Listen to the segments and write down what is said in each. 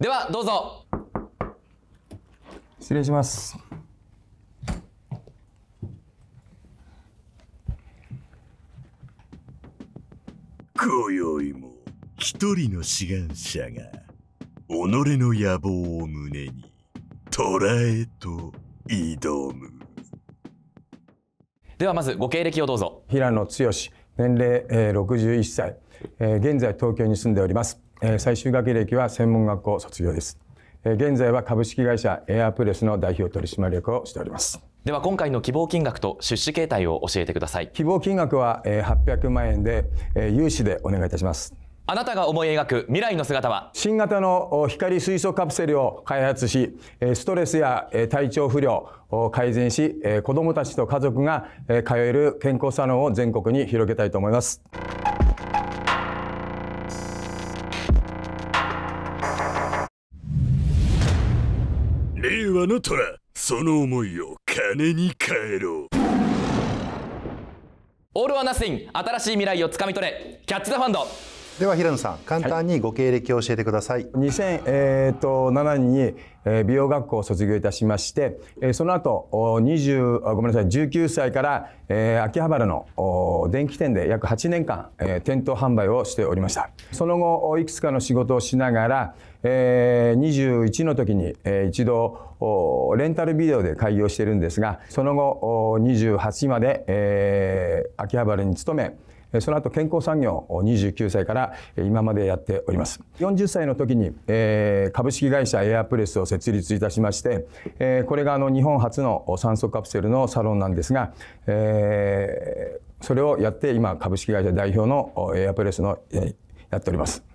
ではどうぞ失礼します今宵も一人の志願者が己の野望を胸に虎らえと挑むではまずご経歴をどうぞ平野剛年齢、え61歳、え現在東京に住んでおります最終学歴は専門学校卒業です現在は株式会社エアプレスの代表取締役をしておりますでは今回の希望金額と出資形態を教えてください希望金額は800万円で融資でお願いいたしますあなたが思い描く未来の姿は新型の光水素カプセルを開発し、ストレスや体調不良を改善し、子どもたちと家族が通える健康サロンを全国に広げたいと思います。なたらその思いを金に変えろオール・はア・ナスイン新しい未来をつかみ取れキャッチ・ザ・ファンドでは平野さん簡単にご経歴を教えてください、はい、2007年に美容学校を卒業いたしましてその後20ごめんなさい19歳から秋葉原の電気店で約8年間店頭販売をしておりましたその後いくつかの仕事をしながらえ21の時に、え一度レンタルビデオで開業してるんですがその後28まで、え秋葉原に勤めその後健康産業を29歳から今までやっております40歳の時に、え株式会社エアプレスを設立いたしまして、えこれがあの日本初の酸素カプセルのサロンなんですが、えそれをやって今株式会社代表のエアプレスの、えやっております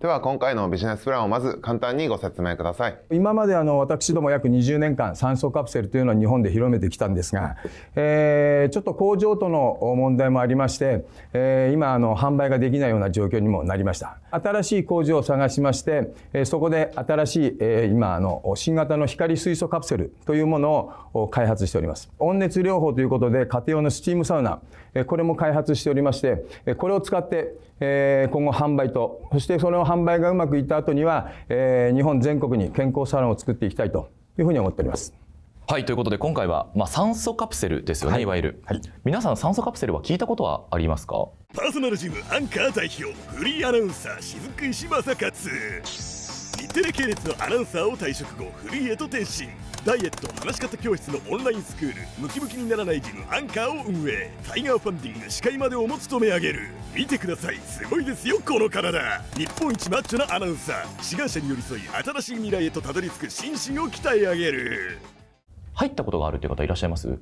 では今回のビジネスプランをまず簡単にご説明ください今まであの私ども約20年間酸素カプセルというのを日本で広めてきたんですが、えー、ちょっと工場との問題もありまして、えー、今あの販売ができないような状況にもなりました新しい工場を探しまして、えそこで新しい、え今あの新型の光水素カプセルというものを開発しております温熱療法ということで家庭用のスチームサウナ、えこれも開発しておりまして、えこれを使って、え今後販売とそしてその販売がうまくいった後には、え日本全国に健康サロンを作っていきたいというふうに思っております。はいということで今回は、まあ、酸素カプセルですよね、はい、いわゆる、はい、皆さん酸素カプセルは聞いたことはありますかパーソナルジムアンカー代表フリーアナウンサー雫石正勝日テレ系列のアナウンサーを退職後フリーへと転身ダイエット話し方教室のオンラインスクールムキムキにならないジムアンカーを運営タイガーファンディング司会までをも務め上げる見てくださいすごいですよこの体日本一マッチョなアナウンサー志願者に寄り添い新しい未来へとたどり着く心身を鍛え上げる入ったことがあるという方いらっしゃいます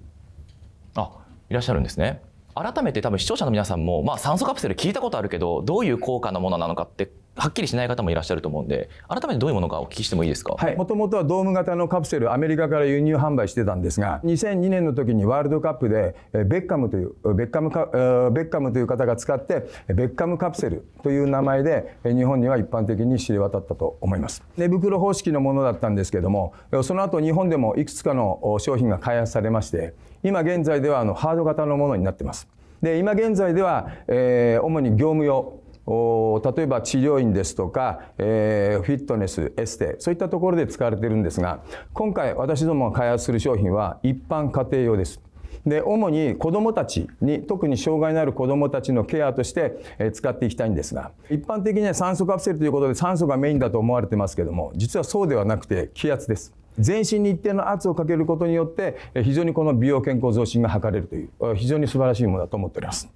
あいらっしゃるんですね改めて多分視聴者の皆さんも、まあ、酸素カプセル聞いたことあるけどどういう効果のものなのかってはっきりしない方もいらっしゃると思うんで改めてどういうものかお聞きしてもいいですかもともとはドーム型のカプセルアメリカから輸入販売してたんですが2002年の時にワールドカップでベッカムというベッカムベッカムという方が使ってベッカムカプセルという名前で日本には一般的に知れ渡ったと思います寝袋方式のものだったんですけどもその後日本でもいくつかの商品が開発されまして今現在ではあのハード型のものになってますで今現在では、えー、主に業務用例えば治療院ですとか、えー、フィットネスエステそういったところで使われているんですが今回私どもが開発する商品は一般家庭用です。で主に子どもたちに特に障害のある子どもたちのケアとして使っていきたいんですが一般的には酸素カプセルということで酸素がメインだと思われてますけども実はそうではなくて気圧です。全身に一定の圧をかけることによって非常にこの美容健康増進が図れるという非常に素晴らしいものだと思っております。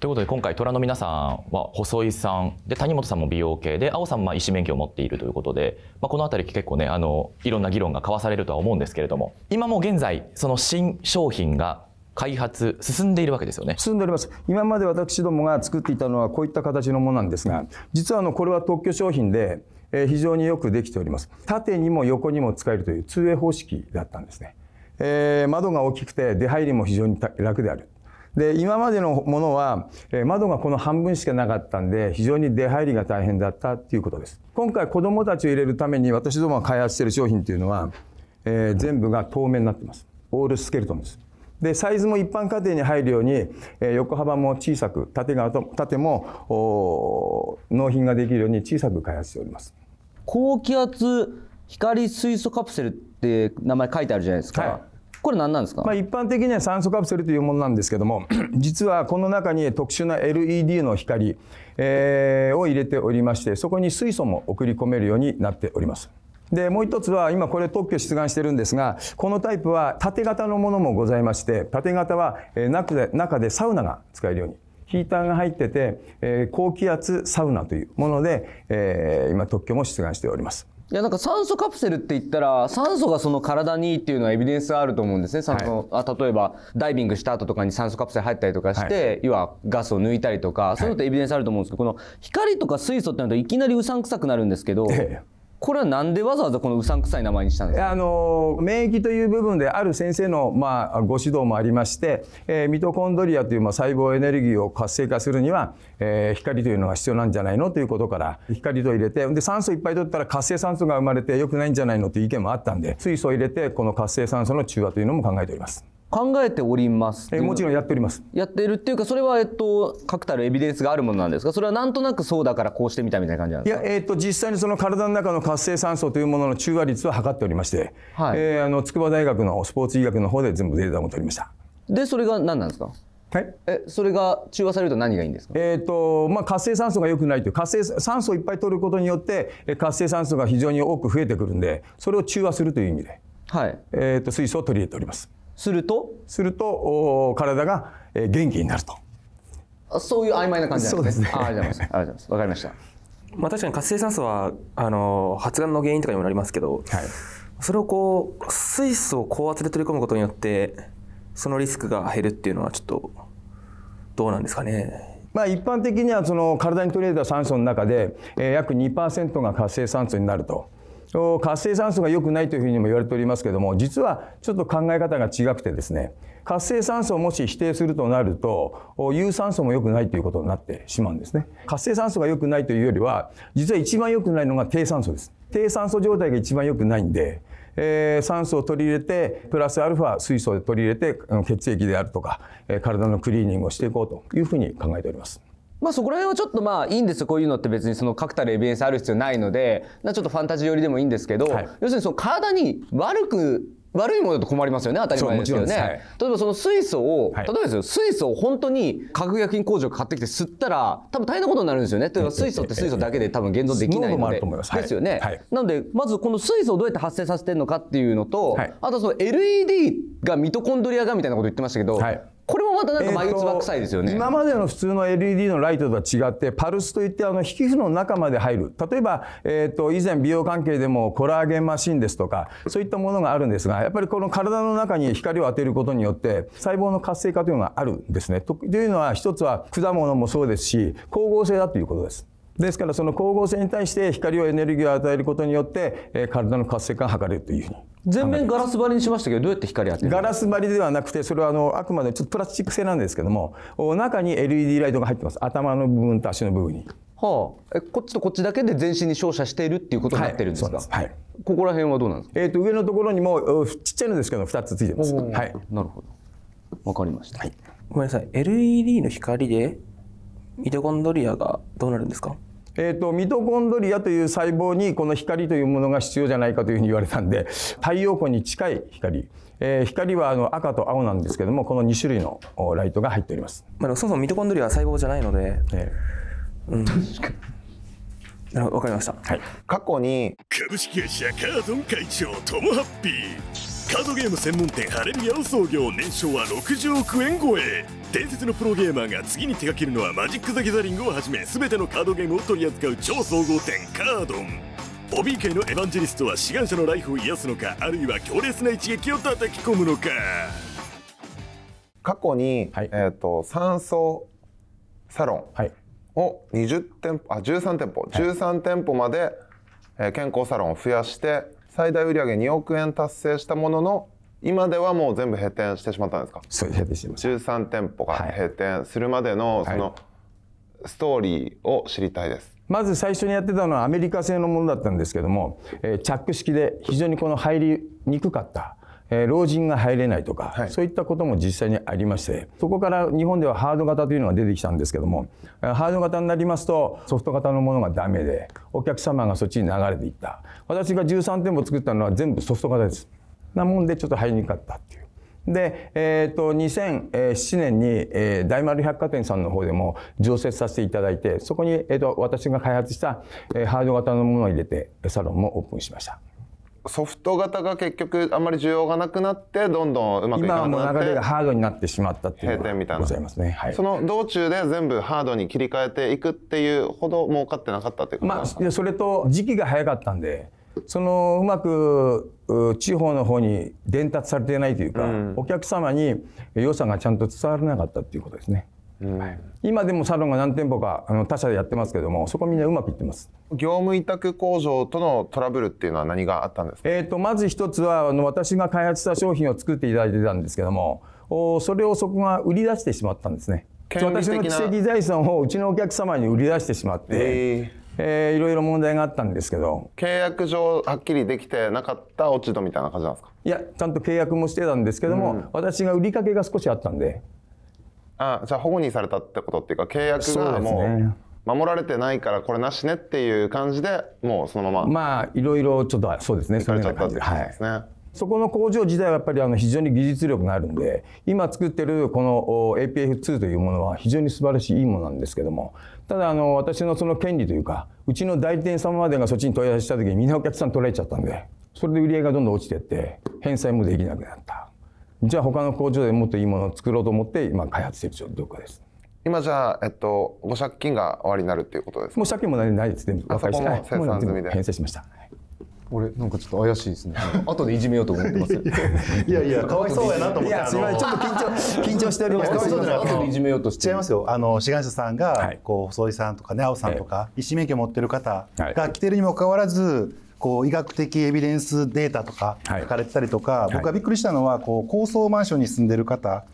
ということで今回虎の皆さんは細井さんで谷本さんも美容系で青さんも医師免許を持っているということで、まあ、この辺り結構ねあのいろんな議論が交わされるとは思うんですけれども今も現在その新商品が開発進んでいるわけですよね進んでおります今まで私どもが作っていたのはこういった形のものなんですが実はあのこれは特許商品で非常によくできております縦にも横にも使えるという 2way 方式だったんですね、えー、窓が大きくて出入りも非常に楽であるで、今までのものは、え窓がこの半分しかなかったんで、非常に出入りが大変だったっていうことです。今回子供たちを入れるために私どもが開発している商品っていうのは、えー、全部が透明になってます。オールスケルトンです。で、サイズも一般家庭に入るように、えー、横幅も小さく、縦側と、縦も、納品ができるように小さく開発しております。高気圧光水素カプセルって名前書いてあるじゃないですか。はいこれ何なんですか、まあ、一般的には酸素カプセルというものなんですけども 実はこの中に特殊な LED の光、えー、を入れておりましてそこに水素も送り込めるようになっております。で、もう一つは、今これ特許出願してるんですが、このタイプは縦型のものもございまして、縦型は中で中でサウナが使えるように。ヒーターが入ってて、高気圧サウナというもので、今特許も出願しております。いやなんか酸素カプセルって言ったら酸素がその体にいいっていうのはエビデンスがあると思うんですね、はい、あ例えばダイビングした後とかに酸素カプセル入ったりとかして、はい、要はガスを抜いたりとか、はい、そういうのってエビデンスあると思うんですけどこの光とか水素ってなるといきなりうさんくさくなるんですけど。ええこれはなんでわざわざこのうさんくさい名前にしたんですかあの免疫という部分である先生の、まあ、ご指導もありまして、えー、ミトコンドリアという、まあ、細胞エネルギーを活性化するには、えー、光というのが必要なんじゃないのということから光と入れてで酸素いっぱい取ったら活性酸素が生まれてよくないんじゃないのという意見もあったんで水素を入れてこの活性酸素の中和というのも考えております。考えておりますえもちろんやっておりますやってるっていうかそれはえっと確たるエビデンスがあるものなんですかそれはなんとなくそうだからこうしてみたみたいな感じなんですかいや、えー、っと実際にその体の中の活性酸素というものの中和率は測っておりまして、はい、えー、あの筑波大学のスポーツ医学の方で全部データを取りましたでそれが何なんですかはい、えそれが中和されると何がいいんですか、えーとまあ、活性酸素が良くないという活性酸素をいっぱい取ることによって活性酸素が非常に多く増えてくるんでそれを中和するという意味で、はいえーと、と水素を取り入れております。するとすると体が元気になるとそういう曖昧な感じなんですね。ありがとうございます。わかりました。まあ確かに活性酸素はあの発がんの原因とかにもなりますけど、はい、それをこう水素を高圧で取り込むことによってそのリスクが減るっていうのはちょっとどうなんですかね。まあ、一般的にはその体に取り入れた酸素の中で、えー、約2%が活性酸素になると活性酸素が良くないというふうにも言われておりますけども実はちょっと考え方が違くてですね活性酸素をもし否定するとなると有酸素も良くないということになってしまうんですね活性酸素が良くないというよりは実は一番良くないのが低酸素です低酸素状態が一番良くないんでえー、酸素を取り入れてプラスアルファ水素で取り入れて血液であるとか、え体のクリーニングをしていこうというふうに考えております。まあそこら辺はちょっとまあいいんですよこういうのって別にその確たるエビデンスある必要ないのでなちょっとファンタジー寄りでもいいんですけど、はい、要するにその体に悪く悪いものだと困りますよね当たり前ですよね、はい、例えばその水素を、例えばですよ水素を本当に化学薬品工場買ってきて吸ったら多分大変なことになるんですよねというか水素って水素だけで多分現存できないのでですよね、はい、なのでまずこの水素をどうやって発生させてるのかっていうのと、あとその LED がミトコンドリアがみたいなこと言ってましたけど、まなんか眉唾臭いですよね、えー、今までの普通の LED のライトとは違ってパルスといってあの皮膚の中まで入る例えば、えーと、以前美容関係でもコラーゲンマシンですとかそういったものがあるんですがやっぱりこの体の中に光を当てることによって細胞の活性化というのがあるんですねというのは一つは果物もそうですし光合成だということですですからその光合成に対して光をエネルギーを与えることによって、えー、体の活性化が図れるというふうに全面ガラス張りにしましたけどどうやって光当てるガラス張りではなくてそれはあのあくまでちょっとプラスチック製なんですけども中に LED ライトが入ってます頭の部分と足の部分に。はあ、えこっちとこっちだけで全身に照射しているっていうことになってるんですか、はい、はい、ここら辺はどうなんですか、えーと、と上のところにもちっちゃいのですけど2つついてます、はい、なるほどわかりました、はい、ごめんなさい LED の光でミトコンドリアがどうなるんですかえっ、ー、と、ミトコンドリアという細胞にこの光というものが必要じゃないかというふうに言われたんで、太陽光に近い光。えー、光はあの赤と青なんですけども、この2種類のライトが入っております。まあ、そもそもミトコンドリアは細胞じゃないので。えー、うん、確かに。わかりました。はい。過去に株式会社カードン会長トムハッピー。カードゲーム専門店ハレルヤを創業年商は60億円超え伝説のプロゲーマーが次に手掛けるのはマジック・ザ・ギザリングをはじめ全てのカードゲームを取り扱う超総合店カードンボビー界のエヴァンジェリストは志願者のライフを癒すのかあるいは強烈な一撃を叩き込むのか過去に、はい、えーと、酸三層サロンを20店舗あ13店舗、はい、13店舗まで、えー、健康サロンを増やして最大売上2億円達成したものの今ではもう全部閉店してしまったんですかそう閉店しました13店舗が閉店するまでのそのストーリーを知りたいです、まず最初にやってたのはアメリカ製のものだったんですけども、えー、チャック式で非常にこの入りにくかった老人が入れないとか、はい、そういったことも実際にありましてそこから日本ではハード型というのが出てきたんですけどもハード型になりますとソフト型のものがダメでお客様がそっちに流れていった私が13店舗作ったのは全部ソフト型ですなもんでちょっと入りにくかったっていうで、えーと、2007年に、大丸百貨店さんの方でも常設させていただいてそこに、えーと、私が開発した、ハード型のものを入れてサロンもオープンしました。ソフト型が結局あんまり需要がなくなってどんどんうまくいかなくなって今流れがハードになってしまったっていうのがございますね、はい、その道中で全部ハードに切り替えていくっていうほど儲かってなかったっていうことですか、まあ、それと時期が早かったんでそのうまく地方の方に伝達されていないというか、うん、お客様に良さがちゃんと伝わらなかったっていうことですね。はい、今でもサロンが何店舗かあの他社でやってますけどもそこみんなうまくいってます業務委託工場とのトラブルっていうのは何があったんですか、えーと、とまず一つはあの私が開発した商品を作っていただいてたんですけどもおそれをそこが売り出してしまったんですね私の知的財産をうちのお客様に売り出してしまって、えーえー、いろいろ問題があったんですけど契約上はっきりできてなかった落ち度みたいな感じなんですかいやちゃんと契約もしてたんですけども、うん、私が売りかけが少しあったんであじゃあ保護にされたってことっていうか契約がもう、守られてないからこれなしねっていう感じでもうそのまままあいろいろちょっとそうですねそれちゃったって感じですね。はいそこの工場自体はやっぱりあの非常に技術力があるんで今作ってるこの APF2 というものは非常に素晴らしいいいものなんですけどもただあの私のその権利というかうちの代理店様までがそっちに問い合わせした時にみんなお客さん取られちゃったんでそれで売り上げがどんどん落ちてって返済もできなくなったじゃあ他の工場でもっといいものを作ろうと思って今開発してる状況です今じゃあ、えっと、ご借金が終わりになるっていうことですかもう借金もないです全部和解しても済みで返済しました俺なんかちょっと怪しいですね。後でいじめようと思ってます。いやいや、かわいそうやなと思って。いや、すみちょっと緊張、緊張しております。かわいそうじゃない。後でいじめようとしちゃいますよ。あの志願者さんが、こう細井さんとかね、青さんとか、医師免許持ってる方が来てるにもかかわらず。こう医学的エビデンスデータとか書かれてたりとか、はい、僕がびっくりしたのはこう高層マンションに住んでる方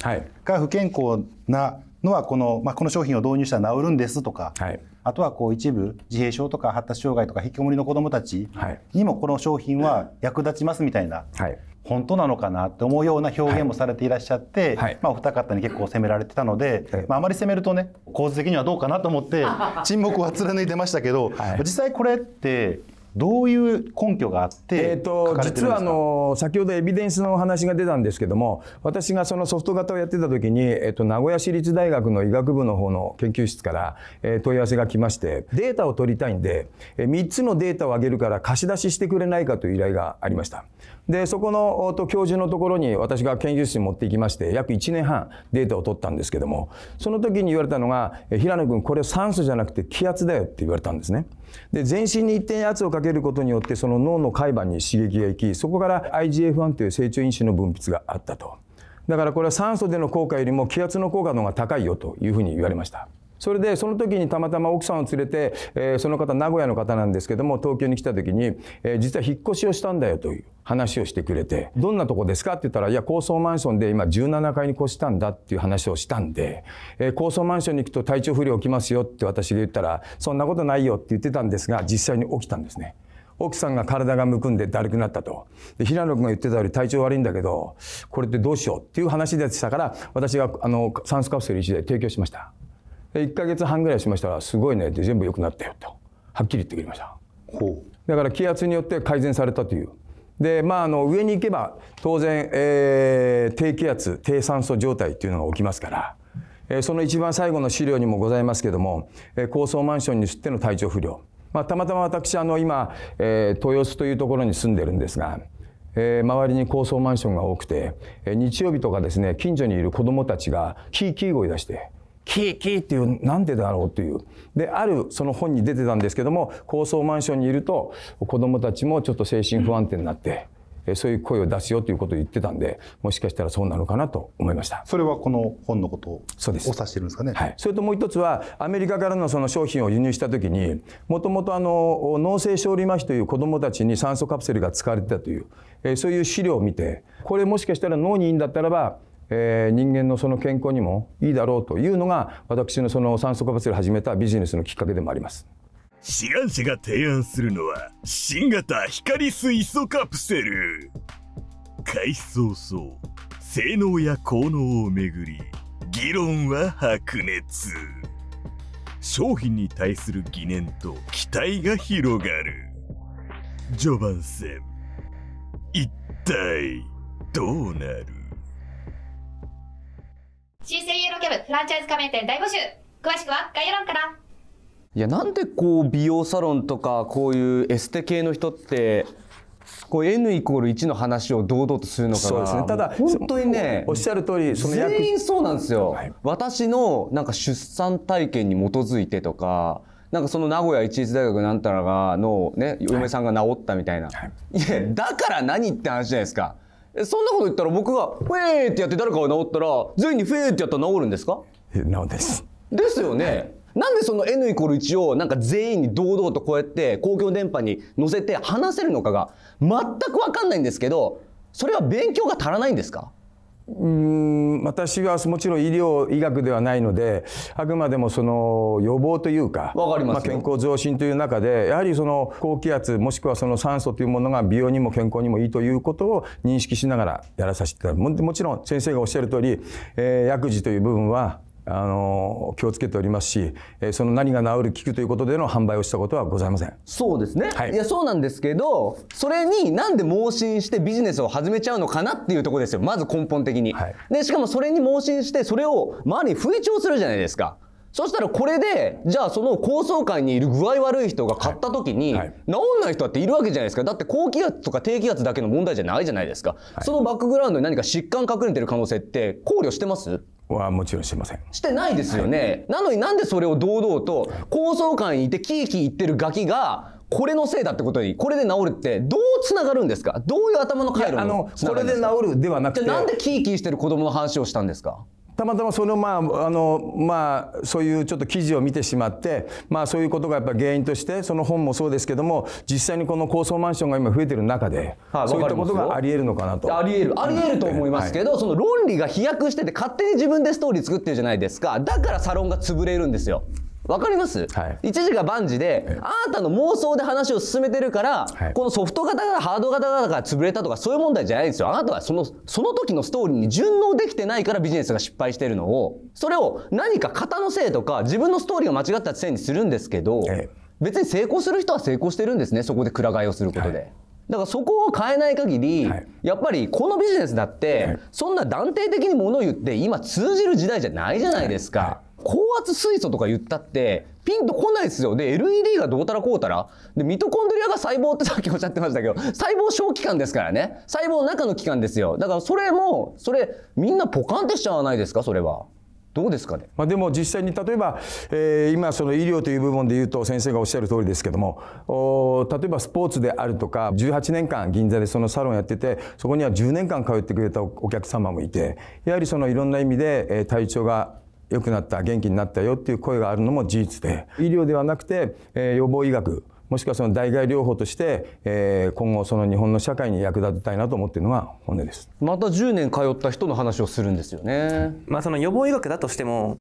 が不健康なのはこの,、まあ、この商品を導入したら治るんですとか、はい、あとはこう一部自閉症とか発達障害とか引きこもりの子どもたちにもこの商品は役立ちますみたいな。はい本当なのかなって思うような表現もされていらっしゃって、はい、まあ、お二方に結構責められてたので、はい、まあ、あまり責めるとね構図的にはどうかなと思って 沈黙は貫いてましたけど、はい、実際これってどういう根拠があってえーと、実はあの先ほどエビデンスの話が出たんですけども私がそのソフト型をやってた時に、えーと、名古屋市立大学の医学部の方の研究室から、えー、問い合わせが来ましてデータを取りたいんで、えー、3つのデータを上げるから貸し出ししてくれないかという依頼がありました。でそこの教授のところに私が研究室に持っていきまして約1年半データを取ったんですけどもその時に言われたのが「平野君これ酸素じゃなくて気圧だよ」って言われたんですね。で全身に一定圧をかけることによってその脳の海板に刺激がいきそこから IGF1 という成長因子の分泌があったと。だからこれは酸素での効果よりも気圧の効果の方が高いよというふうに言われました。それでその時にたまたま奥さんを連れて、えー、その方名古屋の方なんですけども東京に来た時に、えー、実は引っ越しをしたんだよという話をしてくれてどんなとこですかって言ったらいや高層マンションで今17階に越したんだっていう話をしたんで、えー、高層マンションに行くと体調不良起きますよって私が言ったらそんなことないよって言ってたんですが実際に起きたんですね。奥さんが体がむくんでだるくなったと。で、平野君が言ってたより体調悪いんだけど、これってどうしようっていう話でしたから、私があの酸素カプセル1台提供しました。1か月半ぐらいしましたらすごいねって全部良くなったよとはっきり言ってくれましただから気圧によって改善されたというでまああの上に行けば当然、えー、低気圧低酸素状態っていうのが起きますから、えー、その一番最後の資料にもございますけども、えー、高層マンションに移っての体調不良、まあ、たまたま私あの今、えー、豊洲というところに住んでるんですがえー、周りに高層マンションが多くて、えー、日曜日とかですね近所にいる子どもたちがキーキー声出してキーキーっていうなんでだろうというであるその本に出てたんですけども高層マンションにいると子供たちもちょっと精神不安定になって。そういう声を出すよということを言ってたんで、もしかしたらそうなのかなと思いました。それはこの本のことを指してるんですかね。はい。それともう一つは、アメリカからのその商品を輸入したときに、もともとあの、脳性症理麻痺という子供たちに酸素カプセルが使われてたという、そういう資料を見て、これもしかしたら脳にいいんだったらば、えー、人間のその健康にもいいだろうというのが私のその酸素化物を始めたビジネスのきっかけでもあります。志願者が提案するのは新型光水素カプセル始早層性能や効能をめぐり議論は白熱商品に対する疑念と期待が広がる序盤戦一体どうなる新生イエローキャブフランチャイズ加盟店大募集詳しくは概要欄からいやなんでこう美容サロンとかこういうエステ系の人ってこう N イコール1の話を堂々とするのかそうですねただ本当にねおっしゃる通りその全員そうなんですよ、はい、私のなんか出産体験に基づいてとかなんかその名古屋一律大学なんたらがのね、嫁さんが治ったみたいな、はい、いやだから何って話じゃないですかそんなこと言ったら僕が「フェー!」ってやって誰かが治ったら全員に「フェー!」ってやったら治るんですか治るですですよね、はいなんでその N イコール1をなんか全員に堂々とこうやって公共電波に乗せて話せるのかが全く分かんないんですけどそれは勉強が足らないんですかうん私はもちろん医療医学ではないのであくまでもその予防というかかります、ね、まあ、健康増進という中でやはりその高気圧もしくはその酸素というものが美容にも健康にもいいということを認識しながらやらさせていただくももちろん先生がおっしゃる通り、えー、薬事という部分はあの気をつけておりますし、えー、その何が治る器くということでの販売をしたことはございませんそうですね、はい、いやそうなんですけどそれになんで盲信してビジネスを始めちゃうのかなっていうとこですよまず根本的に、はい、でしかもそれに盲信してそれを周りに吹聴するじゃないですかそしたらこれで、じゃあその高層階にいる具合悪い人が買った時に、はいはい、治んない人だっているわけじゃないですか。だって高気圧とか低気圧だけの問題じゃないじゃないですか。はい、そのバックグラウンドに何か疾患隠れてる可能性って考慮してますはもちろんしませんしてないですよね、はい、なのになんでそれを堂々と高層階にいてキーキー言ってるガキがこれのせいだってことにこれで治るってどうつながるんですかどういう頭の回路につこれで治るではなくてなんでキーキーしてる子供の話をしたんですかたまたまそのまああのまあそういうちょっと記事を見てしまってまあそういうことがやっぱ原因としてその本もそうですけども実際にこの高層マンションが今増えてる中で、はい、そういったことがありえるのかなとありえるありえると思いますけど、はい、その論理が飛躍してて勝手に自分でストーリー作ってるじゃないですかだからサロンが潰れるんですよわかります、はい、一時が万事で、あなたの妄想で話を進めてるから、はい、このソフト型がハード型だから潰れたとかそういう問題じゃないんですよ。あなたはその、その時のストーリーに順応できてないからビジネスが失敗してるのを、それを何か型のせいとか自分のストーリーが間違ったせいにするんですけど、別に成功する人は成功してるんですね。そこでくら替えをすることで。はいだからそこを変えない限り、はい、やっぱりこのビジネスだって、そんな断定的にのを言って今通じる時代じゃないじゃないですか。はいはい高圧水素とか言ったってピンとこないですよ。で、LED がどうたらこうたら。で、ミトコンドリアが細胞ってさっきおっしゃってましたけど、細胞小器官ですからね。細胞の中の器官ですよ。だからそれも、それ、みんなポカンってしちゃわないですか、それは。どうですかね、まあ、でも実際に例えば、えー、今その医療という部分で言うと先生がおっしゃる通りですけどもお例えばスポーツであるとか18年間銀座でそのサロンやっててそこには10年間通ってくれたお客様もいてやはりそのいろんな意味で体調が良くなった元気になったよっていう声があるのも事実で医療ではなくて、え予防医学もしくはその代替療法として、えー、今後その日本の社会に役立てたいなと思っているのが本音ですまた10年通った人の話をするんですよね、まあその予防医学だとしても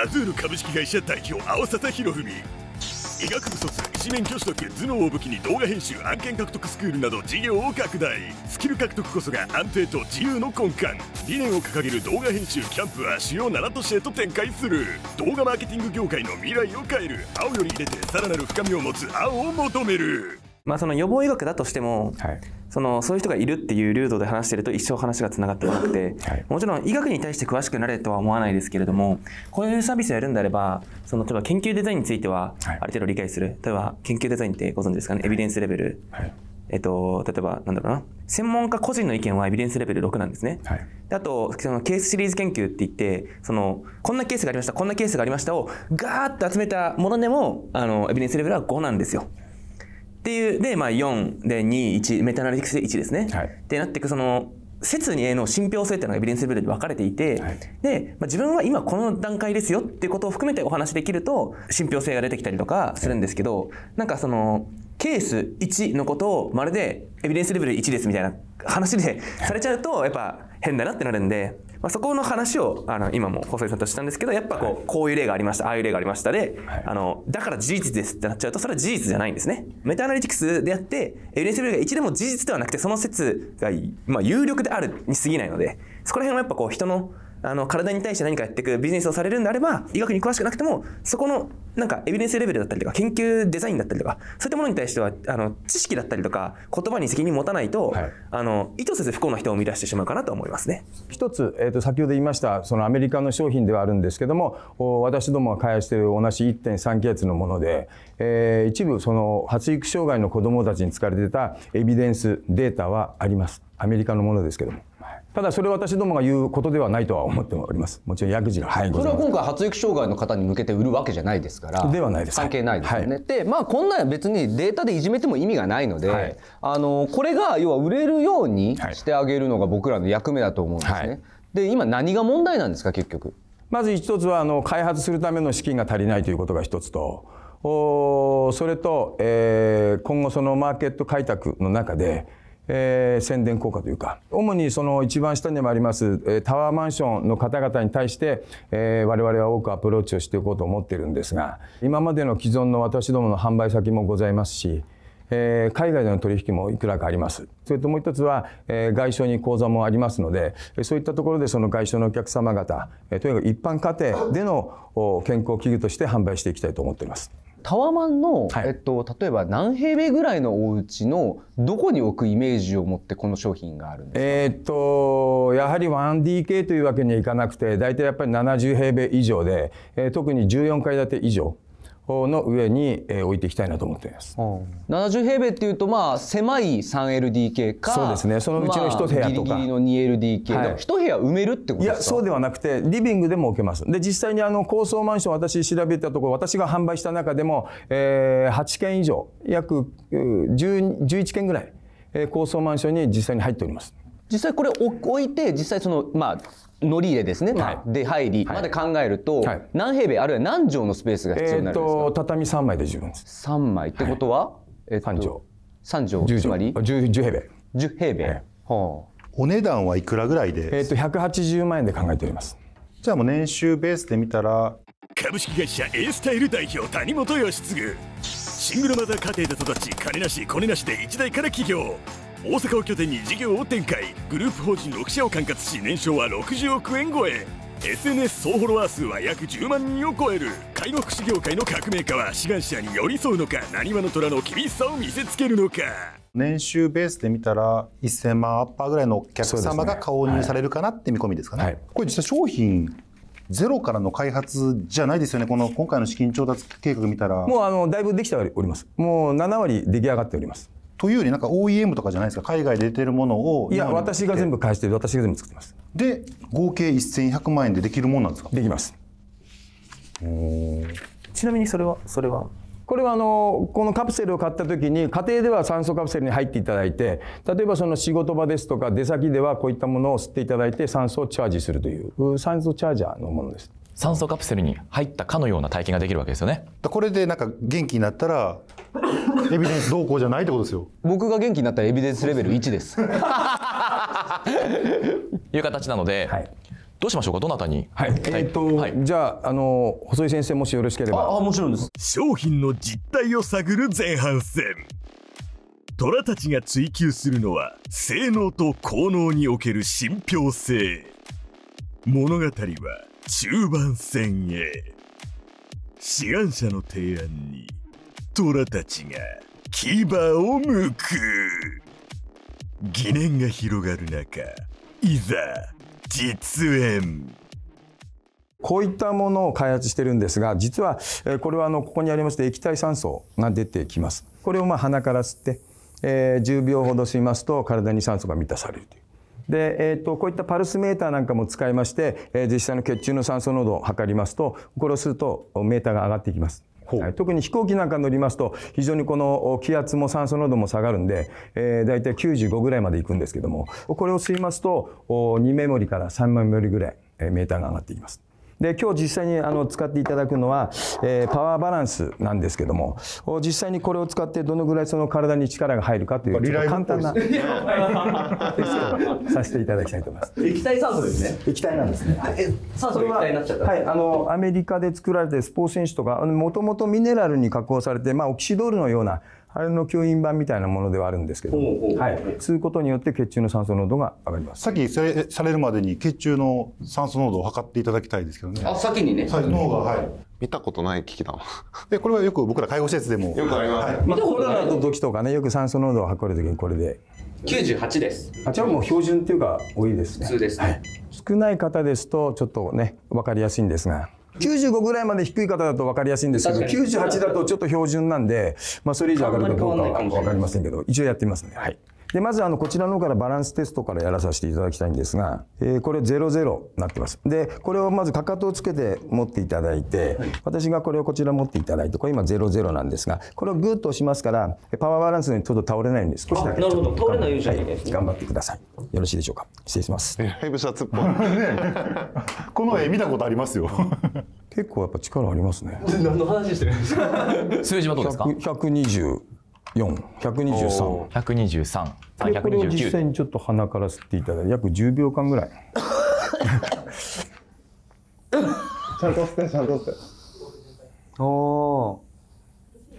アズール株式会社代表青里博文医学部卒一面挙得頭脳を武器に動画編集案件獲得スクールなど事業を拡大スキル獲得こそが安定と自由の根幹理念を掲げる動画編集キャンプは主要7都市へと展開する動画マーケティング業界の未来を変える青より入れてさらなる深みを持つ青を求めるまあ、その予防医学だとしても、はい、そのそういう人がいるっていうルートで話してると一生話がつながってなくて、はい、もちろん医学に対して詳しくなれとは思わないですけれどもこういうサービスをやるんであればその例えば研究デザインについてはある程度理解する、はい、例えば研究デザインってご存知ですかねエビデンスレベル、えっと、例えばなんだろうな専門家個人の意見はエビデンスレベル6なんですね、であとそのケースシリーズ研究って言ってそのこんなケースがありましたこんなケースがありましたをガーッと集めたものでもあのエビデンスレベルは5なんですよ。っていうで、まあ、4で21メタナリティクスで1ですね。はい、なっていくその説にへの信憑性っていうのがエビデンスレベルで分かれていて、はい、で、まあ、自分は今この段階ですよっていうことを含めてお話できると信憑性が出てきたりとかするんですけど、はい、なんかそのケース1のことをまるでエビデンスレベル1ですみたいな話でされちゃうとやっぱ変だなってなるんで。まあ、そこの話をあの今も細井さんとしたんですけどやっぱこうはい、こういう例がありましたああいう例がありましたで、はい、あのだから事実ですってなっちゃうとそれは事実じゃないんですね。メタアナリティクスであってエビデンスビルが1でも事実ではなくてその説が、まあ、有力であるに過ぎないのでそこら辺はやっぱこう人のあの体に対して何かやっていくビジネスをされるんであれば医学に詳しくなくてもそこのなんかエビデンスレベルだったりとか研究デザインだったりとかそういったものに対してはあの知識だったりとか言葉に責任持たないと、はい、あの意図せず不幸な人を生み出してしまうかなと思いますね一つ、えーと、と先ほど言いましたそのアメリカの商品ではあるんですけども私どもが開発している同じ1.3気圧のもので、えー、一部その発育障害の子どもたちに使われてたエビデンスデータはありますアメリカのものですけども。ただそれは私どもが言うことではないとは思っております。もちろん薬事が、はい、それは今回発育障害の方に向けて売るわけじゃないですから。ではないです。関係ないですよね。はい、で、まあこんな別にデータでいじめても意味がないので、はい、あのこれが要は売れるようにしてあげるのが僕らの役目だと思うんですね。で、今何が問題なんですか結局。まず一つはあの開発するための資金が足りないということが一つと。おそれと、えー、今後そのマーケット開拓の中でえー、宣伝効果というか主にその一番下にもありますタワーマンションの方々に対して、えー、我々は多くアプローチをしていこうと思ってるんですが今までの既存の私どもの販売先もございますしえー、海外での取引もいくらかあります。それともう一つは、えー、外商に口座もありますので、そういったところでその外商のお客様方、えー、とにかく一般家庭での健康器具として販売していきたいと思っています。タワマンの、はい、えっと、例えば何平米ぐらいのお家のどこに置くイメージを持ってこの商品があるんですかえー、っとやはり 1DK というわけにはいかなくて大体やっぱり70平米以上で、えー、特に14階建て以上の上に置いていきたいなと思っています。七十平米っていうとまあ狭い三 l d k かそうですねそのうちの一部屋とか、まあ、ギリギリの 2LDK、はい、部屋埋めるってことですかいやそうではなくてリビングでも置けますで実際にあの高層マンション私調べたところ私が販売した中でも、えー、8件以上約十十一件ぐらいえ高層マンションに実際に入っております。実際これ置いて実際そのまあ乗り入れですね、はい、で入り、まで考えると、何平米あるいは何畳のスペースが必要になるんですか、えー、畳3枚で十分です3枚ってことは、えっと、3畳3畳つまり 10, 10平米10平米、はあ、お値段はいくらぐらいでえっ、ー、と180万円で考えておりますじゃあもう年収ベースで見たら株式会社 A スタイル代表谷本義次シングルマザー家庭で育ち金なしコネなしで一代から起業大阪を拠点に事業を展開グループ法人6社を管轄し年商は60億円超え SNS 総フォロワー数は約10万人を超える介護福祉業界の革命家は志願者に寄り添うのかなにわの虎の厳しさを見せつけるのか年収ベースで見たら1000万アッパーぐらいのお客様が購入されるかなって見込みですかね、ねはい、これ実際商品ゼロからの開発じゃないですよね、この今回の資金調達計画見たら。もうあのだいぶできております。もう7割出来上がっております。というよりなんか OEM とかじゃないですか海外で出てるものをいや私が全部返してる私が全部作ってますで合計1100万円でできるもんなんですかできますちなみにそれはそれはこれはあのこのカプセルを買った時に家庭では酸素カプセルに入っていただいて例えばその仕事場ですとか出先ではこういったものを吸っていただいて酸素をチャージするという酸素チャージャーのものです酸素カプセルに入ったかのような体験ができるわけですよねこれでなんか元気になったら エビデンス動向じゃないってことですよ僕が元気になったらエビデンスレベル1です いう形なので、はい、どうしましょうかどなたにはい、はい、えー、っと、はい、じゃああの細井先生もしよろしければああもちろんです商品の実態を探る前半戦虎たちが追求するのは性能と効能における信憑性物語は中盤戦へ志願者の提案に虎たちが牙を向く疑念が広がる中いざ実演こういったものを開発してるんですが実はこれはあのここにありまして液体酸素が出てきますこれをまあ鼻から吸って、えー、10秒ほど吸いますと体に酸素が満たされるとで、えーと、こういったパルスメーターなんかも使いまして、えー、実際の血中の酸素濃度を測りますとこれをするとメーターが上がっていきます。特に飛行機なんか乗りますと非常にこの気圧も酸素濃度も下がるんで、えー、大体95ぐらいまでいくんですけどもこれを吸いますと2メモリから3メモリぐらいメーターが上がっていきます。で今日実際にあの使っていただくのは、えー、パワーバランスなんですけども実際にこれを使ってどのぐらいその体に力が入るかという簡単なテストをさせていただきたいと思います。液体酸素ですね。液体なんですね。え酸素液体になっちゃった。はい、あのアメリカで作られてスポーツ選手とかもともとミネラルに加工されてまあオキシドールのようなあれの吸引板みたいなものではあるんですけど、はい、吸うことによって血中の酸素濃度が上がります。さっきされされるまでに血中の酸素濃度を測っていただきたいですけどね。あ、先にね。はい、脳が、はい。見たことない機器だも で、これはよく僕ら介護施設でも。よくあります。はい、まあ、コロナの時とかね、よく酸素濃度を測る時にこれで。98です。あちらもう標準っていうか多いですね。普通ですね。はい、少ない方ですとちょっとね分かりやすいんですが。95ぐらいまで低い方だと分かりやすいんですけど、98だとちょっと標準なんで、まあ、それ以上上がるかどうかは分かりませんけど、一応やってみますね。はいで、まずあの、こちらの方からバランステストからやらさせていただきたいんですが、えー、これ00なってます。で、これをまずかかとをつけて持っていただいて、はい、私がこれをこちら持っていただいて、これ今00なんですが、これをグッと押しますから、パワーバランスにちょっと倒れないように少しだけ。なるほど、倒れないようにしないですね、はい、頑張ってください。よろしいでしょうか。失礼します。だいぶシャツっぽい。この絵見たことありますよ。結構やっぱ力ありますね。何の話してるんですか。数字はどうですか。423123でこれを実際にちょっと鼻から吸っていただいて約十秒間ぐらい ちゃんと吸ってちゃんと吸っておお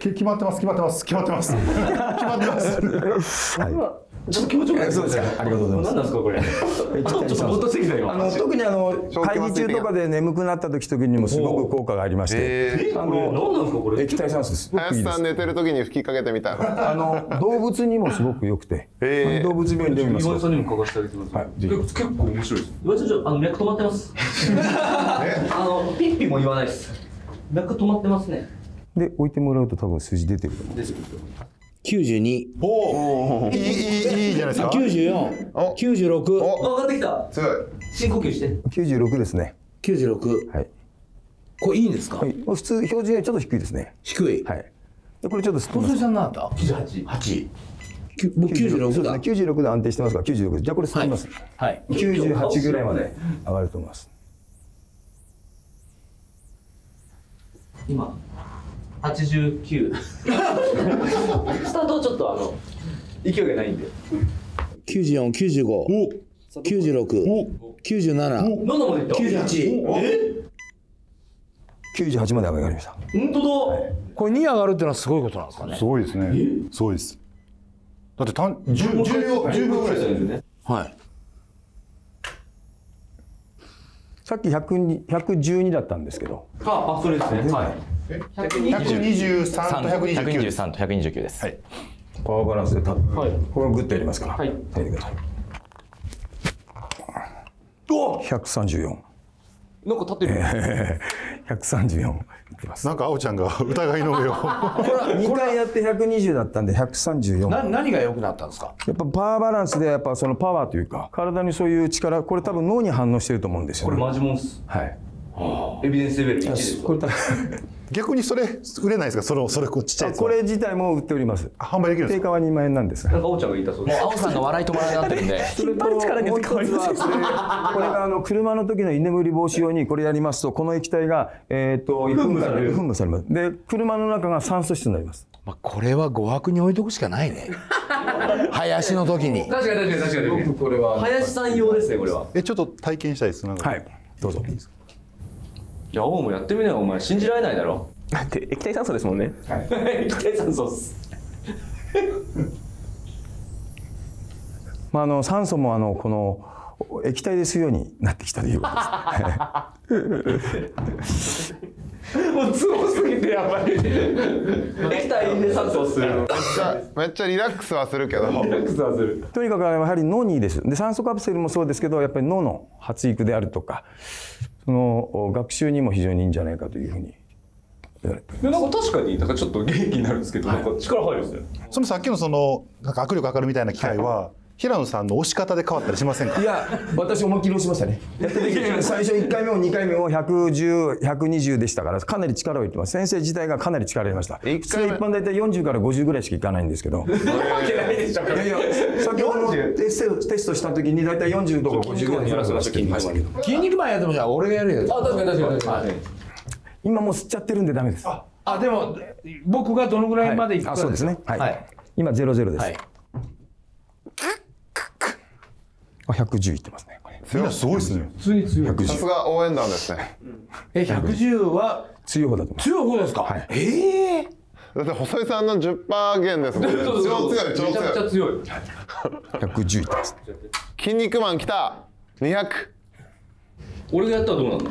決まってます決まってます決まってます 決まってます、はいちょっと気持ちよくないですか。ありがとうございます。何なんですかこれ。ちょっとぼっとしてた今。あの特にあの会議中とかで眠くなった時時にもすごく効果がありまして。あの何なんですかこれ。液体酸素です。林さん寝てる時に吹きかけてみた。あの動物にもすごく良くて。動物病院で見ます。岩井さんにもかかせてあげてくださ結構面白いです。岩井さんあの脈止まってます。あのピッピも言わないです。脈止まってますね。で置いてもらうと多分筋出てる出てる92おおいいいいいいじゃないですか九十9496上がってきたすごい深呼吸して九十六ですね九十六。はいこれいいんですか、はい、普通標準よりちょっと低いですね低いはいでこれちょっと細井さんなんだ98 8僕96だ、ね、96で安定してますから九十六。じゃこれ下げますはい、九十八ぐらいまで上がると思います今八十九。スタートちょっとあの勢いがないんで94959697どんどんまでいった91 98まで上がりました本当だ、これ二上がるっていうのはすごいことなんですかねすごいですねすごいですだって単十0 1十秒ぐらいじゃないですねはいさっき百百十二だったんですけどああそれですねはい123と1 2と9です、はい、パワーバランスでた、はい、これグッとやりますからはい入れてくださいお134なんか立ってる、え 134なんか青ちゃんが疑いの目を これは2回やって120だったんで134な何が良くなったんですかやっぱパワーバランスでやっぱそのパワーというか体にそういう力これ多分脳に反応してると思うんですよ、ね、これマジモンっすはいエビデンスレベル1ですこれ逆にそれ売れないですかそれそれこっちっちゃいこれ自体も売っております販売できる定価は2万円なんですなんかおちゃんが言ったそうです青さんが笑い止まらなくなってるんで 引っ張る力に変わりますこれがあの車の時の居眠り防止用にこれやりますとこの液体がえっ、と噴霧される噴霧されますで車の中が酸素室になりますまあこれは琥珀に置いとくしかないね 林の時に確かに確かに確かにこれは林さん用ですねこれはえちょっと体験したいですはいどうぞいいですかいや青もやってみなよお前信じられないだろだって液体酸素ですもんね、はい、液体酸素っす まあ、あの酸素もあのこの液体ですようになってきたということです。もうツボすぎてやばい。液体で酸素する。めっちゃめっちゃリラックスはするけど。リラックスはする。とにかくやはり脳にいいです。で酸素カプセルもそうですけど、やっぱり脳の発育であるとか、その学習にも非常にいいんじゃないかというふうに言われていやなんか確かになんかちょっと元気になるんですけど、はい、なんか力入るんですよ、ね、そのさっきのその学力上がるみたいな機械は、はい平野さんの押し方で変わったりしませんかいや私思いっきり押しましたね最初1回目も2回目も110120でしたからかなり力を入れてます先生自体がかなり力入れました普通一般大体40から50ぐらいしかいかないんですけどいやいや先ほどのテストした時に大体40とか50ぐらいにやらきました筋肉マンやってました俺がやるよあ確かに確かに確かに、今もう吸っちゃってるんでダメですあでも僕がどのぐらいまでいそうですねはい、今ゼロゼロです、まあ、110いってますね。強いすごいですね。つい強い。さすが応援団ですね。え、110は強い方だと思います。強い方ですか。はい、ええーだって細井さんの十パー減ですもんね。超強い、超強い。めちゃくちゃ強い。百十いってます、筋肉マン来た。二百。俺がやったらどうなんだ。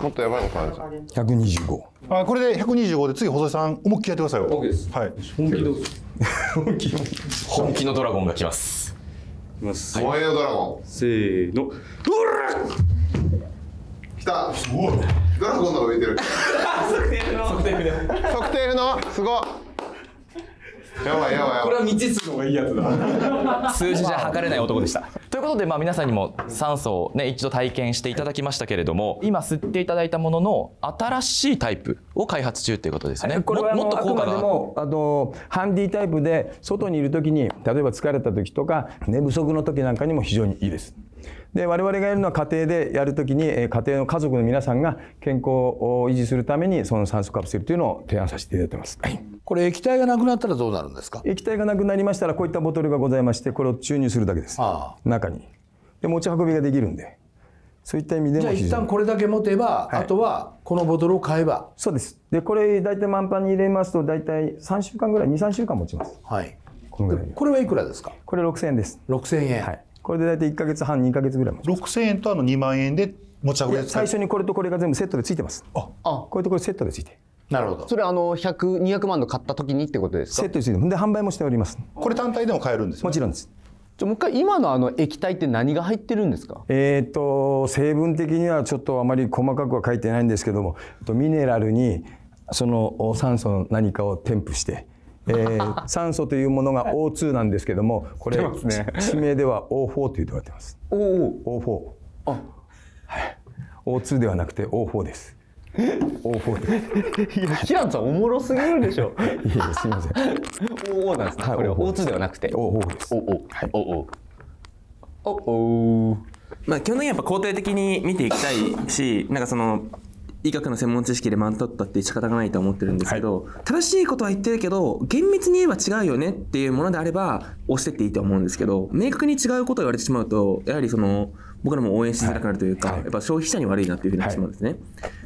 もっとやばいことあるじゃん。125。あ、これで百二十五で次細井さん思いっきりやってくださいよ。OK です。はい。本気の。本気のドラゴンが来ます。きます。ドラゴン。せーの。うら。来た。ドラゴンの上いてる。測定不測定の。すごい。やばいやばいこれは未知数の方がいいやつだ数字じゃ測れない男でしたということで、まあ、皆さんにも酸素をね一度体験していただきましたけれども今吸っていただいたものの新しいタイプを開発中ということですね、これはもっと効果があくまでもあのハンディタイプで外にいる時に例えば疲れた時とか寝不足の時なんかにも非常にいいですで我々がやるのは家庭でやるときに家庭の家族の皆さんが健康を維持するためにその酸素カプセルというのを提案させていただいてます。はいこれ液体がなくなったらどうなるんですか液体がなくなりましたらこういったボトルがございましてこれを注入するだけです中にで持ち運びができるんでそういった意味でじゃあ一旦これだけ持てば、はい、あとはこのボトルを買えばそうですでこれ大体満杯に入れますと大体3週間ぐらい23週間持ちますはいこれはいくらですかこれ6 0円です6 0円はいこれで大体1か月半2か月ぐらい6000円とあの2万円で持ち運び最初にこれとこれが全部セットでついてますああこれとこれセットでついてなるほどそれあの100200万の買った時にってことですかセットについてで販売もしておりますこれ単体でも買えるんです、ね、もちろんですじゃもう一回今のあの液体って何が入ってるんですかえっ、ー、と成分的にはちょっとあまり細かくは書いてないんですけどもミネラルにその酸素の何かを添付してえー、酸素というものが O2 なんですけどもこれ、ね、地名では O4 と言われてます。O4。あ、はい。O2 ではなくて O4 です。O4 でいや平野さんおもろすぎるでしょ。いやすみません。O なんですね。はい、これは O2 ではなくて O4 です。O4。はい。O4。O4。まあ基本的にやっぱ肯定的に見ていきたいし、なんかその。医学の専門知識で満たったって仕方がないと思ってるんですけど、はい、正しいことは言ってるけど厳密に言えば違うよねっていうものであれば押してっていいと思うんですけど明確に違うことを言われてしまうとやはりその僕らも応援しづらくなるというか、はい、やっぱ消費者に悪いなっていうふうになってしまうんですね。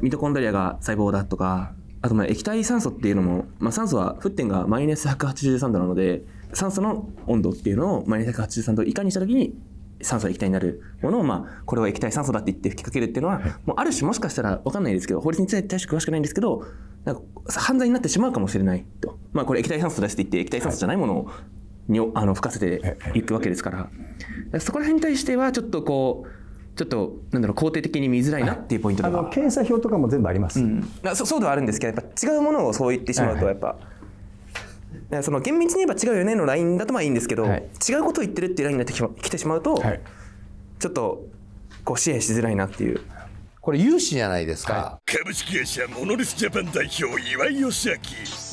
ミトコンドリアが細胞だとかあとまあ液体酸素っていうのも、まあ、酸素は沸点がマイナス183度なので酸素の温度っていうのをマイナス183度以下にした時に酸素液体になるものを、まあ、これは液体酸素だって言って吹きかけるっていうのは、はい、もうある種もしかしたら分かんないですけど法律に対して詳しくないんですけどなんか犯罪になってしまうかもしれないと、まあ、これ液体酸素出して言って液体酸素じゃないものをに、はい、あの吹かせていくわけですから、はい、そこら辺に対してはちょっとこうちょっとなんだろう肯定的に見づらいなっていうポイントが、あの検査表とかも全部あります、うん、そうではあるんですけどやっぱ違うものをそう言ってしまうとやっぱ、はいはいその厳密に言えば違うよねのラインだとまあいいんですけど、はい、違うことを言ってるっていうラインになってきてしまうと、はい、ちょっとこう支援しづらいなっていう。これ融資じゃないですか、はい、株式会社モノリスジャパン代表岩井義明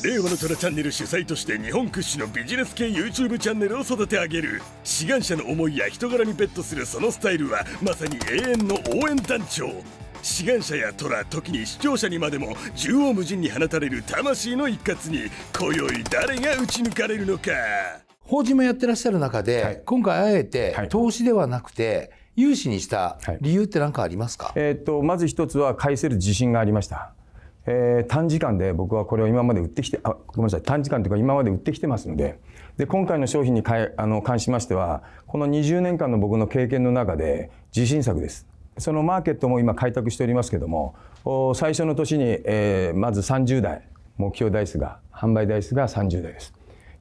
令和の虎チャンネル主催として日本屈指のビジネス系 YouTube チャンネルを育て上げる志願者の思いや人柄にベットするそのスタイルはまさに永遠の応援団長志願者や虎時に視聴者にまでも縦横無尽に放たれる魂の一括に今宵誰が打ち抜かれるのか法人もやってらっしゃる中で、はい、今回あえて、投資ではなくて融資にした理由って何かありますか、はい、えー、っとまず一つは返せる自信がありましたえー、短時間で僕はこれを今まで売ってきてあごめんなさい短時間というか今まで売ってきてますのでで今回の商品にかえあの関しましてはこの20年間の僕の経験の中で自信作ですそのマーケットも今開拓しておりますけども最初の年に、えまず30台目標台数が販売台数が30台です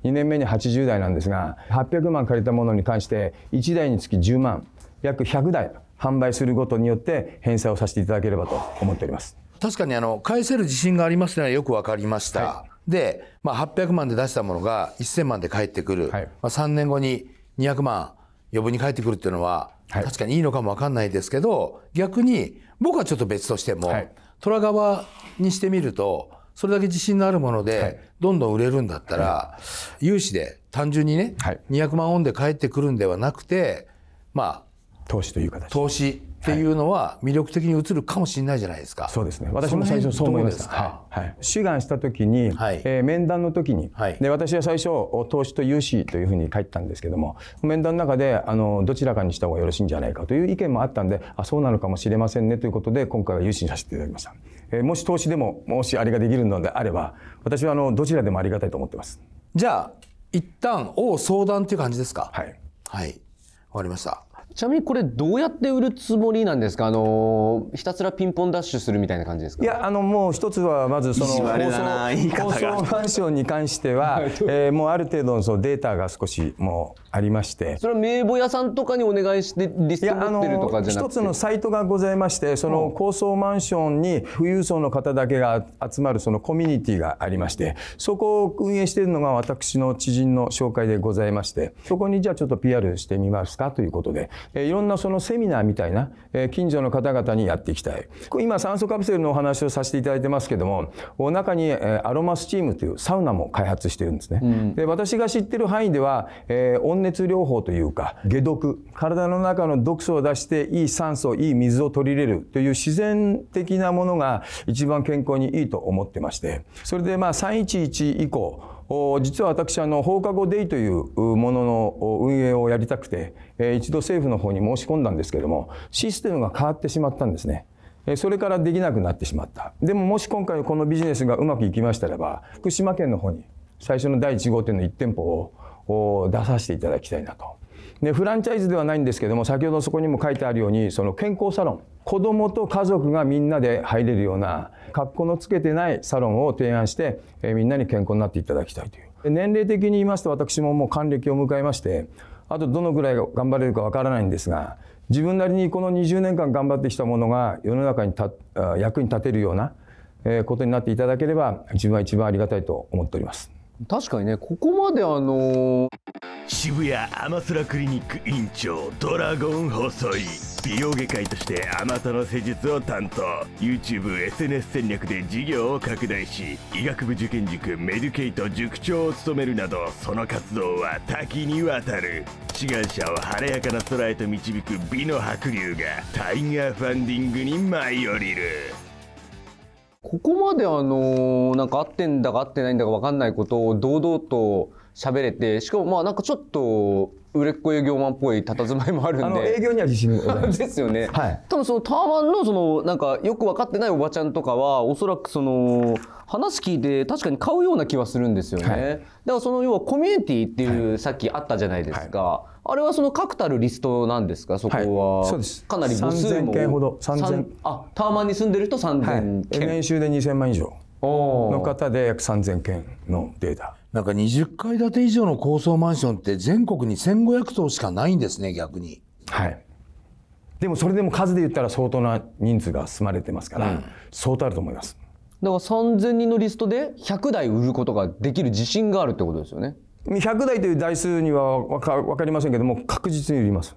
2年目に80台なんですが800万借りたものに関して1台につき10万約100台販売することによって返済をさせていただければと思っております確かにあの返せる自信がありますというのはよく分かりました、はい、で、まあ、800万で出したものが1000万で返ってくる、はい、まあ、3年後に200万余分に返ってくるっていうのは確かにいいのかも分かんないですけど逆に僕はちょっと別としても、虎側にしてみるとそれだけ自信のあるものでどんどん売れるんだったら、融資で単純にね、はい、200万オンで返ってくるんではなくてまあ投資という形投資っていうのは魅力的に映るかもしれないじゃないですか。はい、そうですね。私も最初そう思いました。はい。はい、志願した時に、はい、えー、面談の時に、はい、で私は最初投資と融資というふうに書いたんですけども、面談の中であのどちらかにした方がよろしいんじゃないかという意見もあったんで、あそうなのかもしれませんねということで今回は融資にさせていただきました。えー、もし投資でももしあれができるのであれば、私はあのどちらでもありがたいと思ってます。じゃあ一旦を相談という感じですか。はい。はい。わかりました。ちなみにこれどうやって売るつもりなんですかあのひたすらピンポンダッシュするみたいな感じですかいやあのもう一つはまずそのマンションに関しては、えー、もうある程度のそのデータが少しもうありましてそれは名簿屋さんとかにお願いしてリスト持ってるとかじゃなくて一つのサイトがございましてその高層マンションに富裕層の方だけが集まるそのコミュニティがありましてそこを運営しているのが私の知人の紹介でございましてそこにじゃあちょっと PR してみますかということでえいろんなそのセミナーみたいな、え近所の方々にやっていきたい。今酸素カプセルのお話をさせていただいてますけども、お中に、えアロマスチームというサウナも開発してるんですね。うん、で私が知ってる範囲では、え温熱療法というか、解毒、体の中の毒素を出していい酸素、いい水を取り入れるという自然的なものが一番健康にいいと思ってまして、それでまあ311以降、実は私あの放課後デイというものの運営をやりたくて一度政府の方に申し込んだんですけどもシステムが変わってしまったんですね。それからできなくなってしまった。でももし今回のこのビジネスがうまくいきましたらば、福島県の方に最初の第1号店の1店舗を出させていただきたいなとでフランチャイズではないんですけども先ほどそこにも書いてあるようにその健康サロン子どもと家族がみんなで入れるような格好のつけてないサロンを提案して、みんなに健康になっていただきたいという年齢的に言いますと私ももう還暦を迎えましてあとどのぐらい頑張れるかわからないんですが自分なりにこの20年間頑張ってきたものが世の中に役に立てるようなことになっていただければ自分は一番ありがたいと思っております。確かにねここまであのー、渋谷アマスラクリニック院長ドラゴン細井美容外科医としてあまたの施術を担当 YouTubeSNS 戦略で事業を拡大し医学部受験塾メデュケイト塾長を務めるなどその活動は多岐にわたる志願者を晴れやかな空へと導く美の白龍がタイガーファンディングに舞い降りるここまであのー、なんか合ってんだか合ってないんだか分かんないことを堂々と喋れてしかもまあなんかちょっと売れっ子営業マンっぽい佇まいもあるんで営業には自信 ですよね、はい、多分そのターマンのそのなんかよく分かってないおばちゃんとかはおそらくその話聞いて確かに買うような気はするんですよね、はい、だからその要はコミュニティっていう、さっきあったじゃないですか、はい、あれはその確たるリストなんですかそこは、そうですかなり三千件ほど3 0あターマンに住んでると三千0 0件、年収で二千万以上の方で約三千件のデータなんか20階建て以上の高層マンションって全国に1500棟しかないんですね、逆に。はい。でもそれでも数で言ったら相当な人数が住まれてますから、うん、相当あると思います。だから3000人のリストで100台売ることができる自信があるってことですよね。100台という台数には分か分かりませんけども、確実に売ります。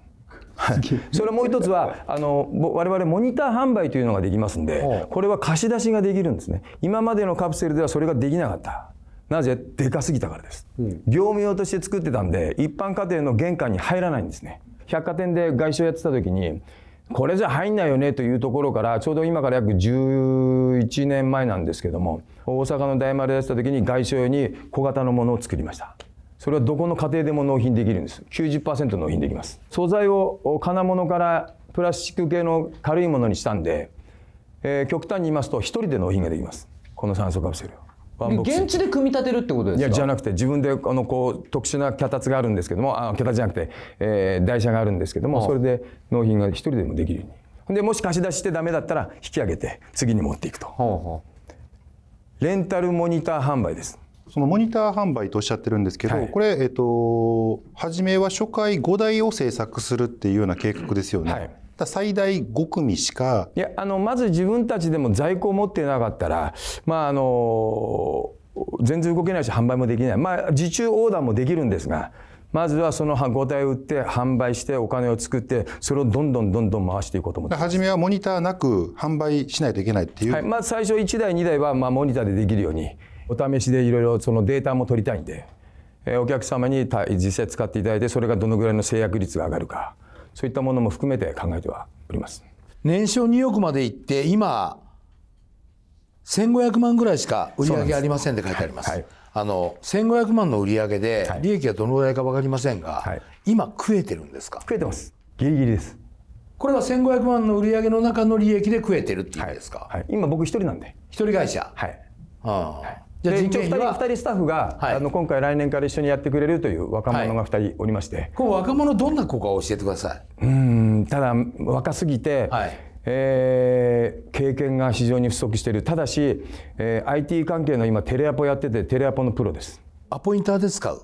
はい、それもう一つはあの我々モニター販売というのができますんでこれは貸し出しができるんですね今までのカプセルではそれができなかったなぜでかすぎたからです、うん、業務用として作ってたんで一般家庭の玄関に入らないんですね百貨店で外商やってた時にこれじゃ入んないよねというところからちょうど今から約11年前なんですけども大阪の大丸でやってた時に外商用に小型のものを作りましたそれはどこの家庭でも納品できるんです90%納品できます素材を金物からプラスチック系の軽いものにしたんで、えー、極端に言いますと1人で納品ができますこの酸素カプセル現地で組み立てるってことですかいやじゃなくて自分であのこう特殊な脚立があるんですけどもあ脚じゃなくて、えー、台車があるんですけどもそれで納品が一人でもできるようにでもし貸し出ししてダメだったら引き上げて次に持っていくとレンタルモニター販売ですそのモニター販売とおっしゃってるんですけど、はい、これ、えっと、初めは初回5台を製作するっていうような計画ですよね。はい最大5組しかいやあのまず自分たちでも在庫を持ってなかったらまああの全然動けないし販売もできないまあ受注オーダーもできるんですがまずはその5体売って販売してお金を作ってそれをどんどんどんどん回していこうと思って初めはモニターなく販売しないといけないっていう、はい、まず最初1台2台はまあモニターでできるようにお試しでいろいろそのデータも取りたいんで。お客様に実際使っていただいてそれがどのぐらいの制約率が上がるかそういったものも含めて考えてはおります。年商2億まで行って今1500万ぐらいしか売り上げありませんって書いてあります。すはいはい、あの1500万の売り上げで利益がどのぐらいかわかりませんが、はい、今食えてるんですか食えてますギリギリですこれは1500万の売り上げの中の利益で食えてるっていうんですか、今僕一人なんで一人会社はい、うんじゃあ一応2人 ,2 人スタッフが、はい、あの今回来年から一緒にやってくれるという若者が2人おりまして、はい、こう若者どんな子か教えてくださいうんただ若すぎて、はい、えー、経験が非常に不足しているただし、えー、IT 関係の今テレアポやっててテレアポのプロですアポインターで使う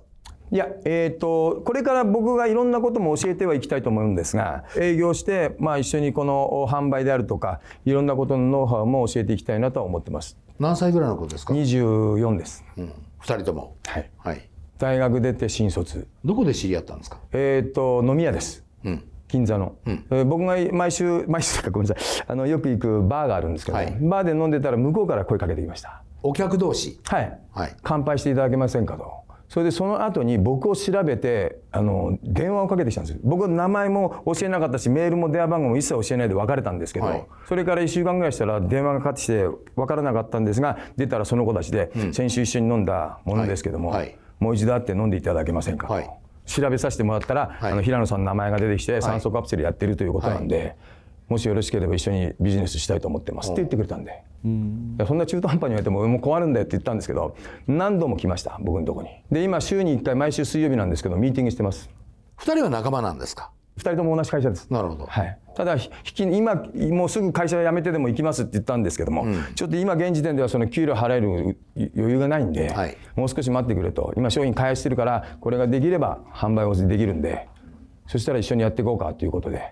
いや、えっ、ー、と、これから僕がいろんなことも教えてはいきたいと思うんですが、営業して、まあ一緒にこの販売であるとか、いろんなことのノウハウも教えていきたいなとは思ってます。何歳ぐらいの子ですか24です、うん、2人ともはい、はい、大学出て新卒どこで知り合ったんですかえっ、ー、と飲み屋です、うん、銀座の、うん、えー、僕が毎週 毎週かごめんなさいあのよく行くバーがあるんですけど、はい、バーで飲んでたら向こうから声かけてきましたお客同士はい、はい、乾杯していただけませんかとそれでその後に僕を調べてあの電話をかけてきたんです僕名前も教えなかったしメールも電話番号も一切教えないで別れたんですけど、はい、それから1週間ぐらいしたら電話がかかってきて分からなかったんですが出たらその子たちで、うん、先週一緒に飲んだものですけども、はいはい、もう一度会って飲んでいただけませんかと、調べさせてもらったら、あの平野さんの名前が出てきて酸素カプセルやってるということなんで。もしよろしければ一緒にビジネスしたいと思ってますって言ってくれたんで、うん、そんな中途半端に言われてももう困るんだよって言ったんですけど何度も来ました僕のとこにで今週に1回毎週水曜日なんですけどミーティングしてます2人は仲間なんですか2人とも同じ会社ですなるほど、はい、ただ今もうすぐ会社辞めてでも行きますって言ったんですけども、うん、ちょっと今現時点ではその給料払える余裕がないんで、はい、もう少し待ってくれと今商品開発してるからこれができれば販売をできるんでそしたら一緒にやっていこうかということで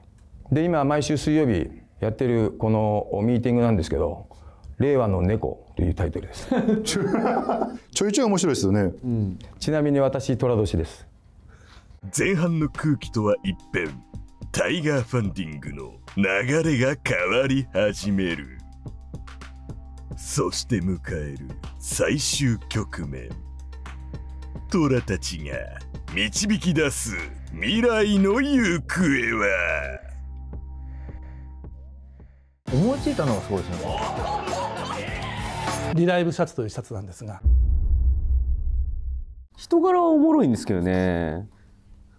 で今毎週水曜日やってるこのミーティングなんですけど「令和の猫」というタイトルです ちょいちょい面白いですよね、うん、ちなみに私寅年です前半の空気とは一変タイガーファンディングの流れが変わり始めるそして迎える最終局面虎たちが導き出す未来の行方は用いたのがすごいですねリライブシャツというシャツなんですが人柄はおもろいんですけどね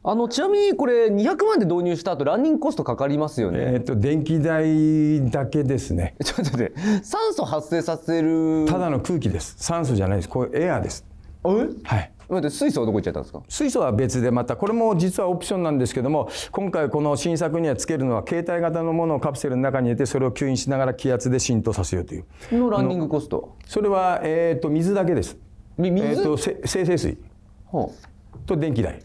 あのちなみにこれ200万で導入した後ランニングコストかかりますよね。えっ、ー、と電気代だけですね。ちょっと待って酸素発生させる。ただの空気です。酸素じゃないです。これエアです。え？はい。水素はどこ行っちゃったんですか水素は別でまたこれも実はオプションなんですけども今回この新作にはつけるのは携帯型のものをカプセルの中に入れてそれを吸引しながら気圧で浸透させようというのランニングコストそれは、えーと、水だけです水、えーと、生成水と電気代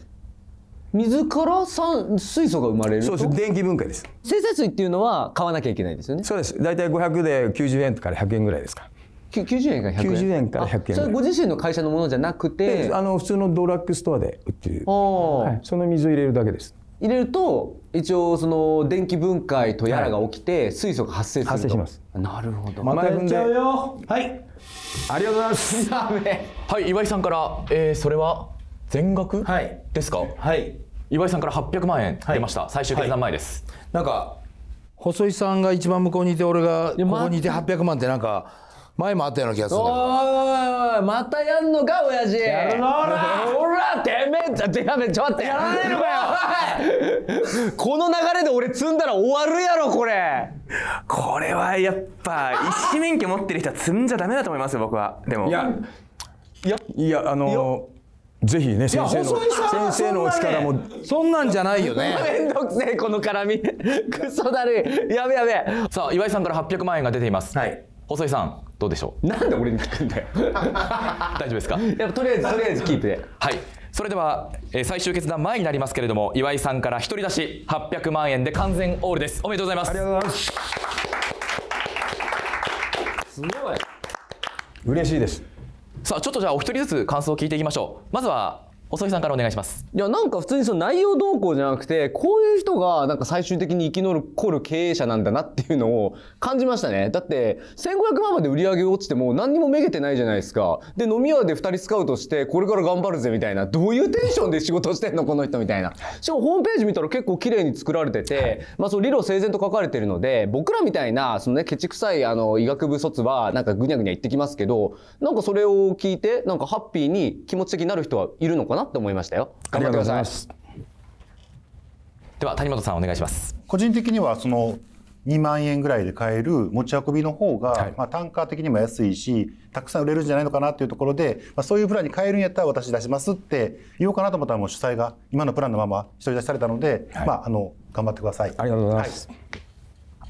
水から酸水素が生まれるそうです電気分解です生成水っていうのは買わなきゃいけないですよねそうです大体500で90円から100円ぐらいですか90円が100円 ?90 円から100円。それご自身の会社のものじゃなくてあの普通のドラッグストアで売ってる、はい、その水を入れるだけです。入れると一応その電気分解とやらが起きて水素が発生する、は発生しますなるほどまたやっちゃうよはいありがとうございますはい 岩井さんから、えー、それは全額、ですかはい岩井さんから800万円出ました、はい、最終決断前です、はい、なんか細井さんが一番向こうにいて俺がここにいて800万ってなんか前もあったような気がするんだおいまたやんのか親父やるのほらほらてめえちょやめちょ待ってやらねえかよこの流れで俺積んだら終わるやろこれこれはやっぱ一免許持ってる人は積んじゃダメだと思いますよ僕はでもいやいやいやあのー、ぜひね先生の先生のお力もそんなんじゃないよねめんどくせえこの絡みクソだるいやべやべさあ岩井さんから800万円が出ています、はい、細井さんどうでしょうなんで俺に聞くんだよ 大丈夫ですかやとりあえずとりあえずキープではいそれでは、えー、最終決断前になりますけれども岩井さんから一人出し800万円で完全オールですおめでとうございますありがとうございますすごい嬉しいですさあちょっとじゃあお一人ずつ感想を聞いていきましょうまずは細木さんからお願いしますいやなんか普通にその内容動向じゃなくてこういう人がなんか最終的に生き残る経営者なんだなっていうのを感じましたねだって1500万まで売り上げ落ちても何にもめげてないじゃないですかで飲み屋で2人スカウトしてこれから頑張るぜみたいなどういうテンションで仕事してんのこの人みたいなしかもホームページ見たら結構綺麗に作られてて、はい、まあその理路整然と書かれてるので僕らみたいなそのねケチくさいあの医学部卒はなんかぐにゃぐにゃ言ってきますけどなんかそれを聞いてなんかハッピーに気持ち的になる人はいるのかなと思いましたよ頑張ってくださいでは谷本さんお願いします個人的にはその2万円ぐらいで買える持ち運びの方が、はい、まあ、単価的にも安いしたくさん売れるんじゃないのかなというところで、まあ、そういうプランに変えるんやったら私出しますって言おうかなと思ったらもう主催が今のプランのまま一人出されたので、はい、まあ、あの頑張ってください。ありがとうございます、はい、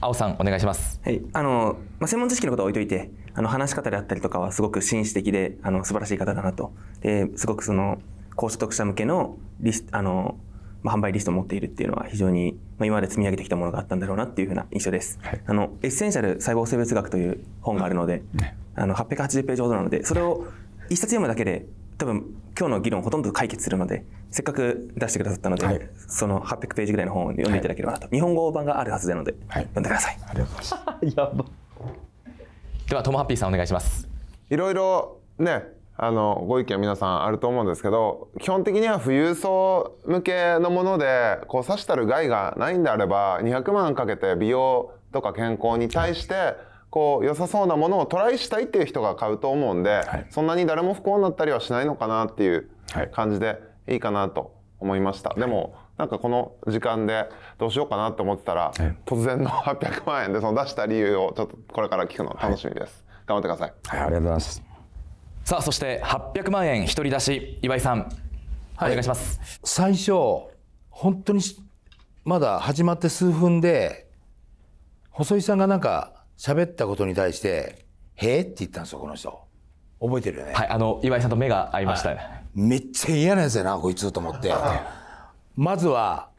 青さんお願いします、はいあのまあ、専門知識のことは置いといてあの話し方であったりとかはすごく紳士的であの素晴らしい方だなとですごくその高所得者向けのリスあの、まあ、販売リストを持っているっていうのは非常に、まあ、今まで積み上げてきたものがあったんだろうなっていうふうな印象です。はい、あのエッセンシャル細胞生物学という本があるので、ね、あの880ページほどなのでそれを一冊読むだけで多分今日の議論ほとんど解決するのでせっかく出してくださったので、はい、その800ページぐらいの本を読んでいただければなと、はい、日本語版があるはずなので、はい、読んでくださいありがとうございます ではトモハッピーさんお願いしますいろいろねあの、ご意見皆さんあると思うんですけど、基本的には富裕層向けのもので、こう、刺したる害がないんであれば、200万かけて美容とか健康に対して、こう、良さそうなものをトライしたいっていう人が買うと思うんで、はい、そんなに誰も不幸になったりはしないのかなっていう感じでいいかなと思いました。はい、でも、なんかこの時間でどうしようかなと思ってたら、はい、突然の800万円でその出した理由をちょっとこれから聞くの楽しみです。頑張ってください。はい、ありがとうございます。さあそして800万円一人出し岩井さん、はい、お願いします最初本当にまだ始まって数分で細井さんがなんか喋ったことに対して「へえ?」って言ったんですよこの人覚えてるよねはいあの岩井さんと目が合いました、はい、めっちゃ嫌なやつやなこいつと思ってまずは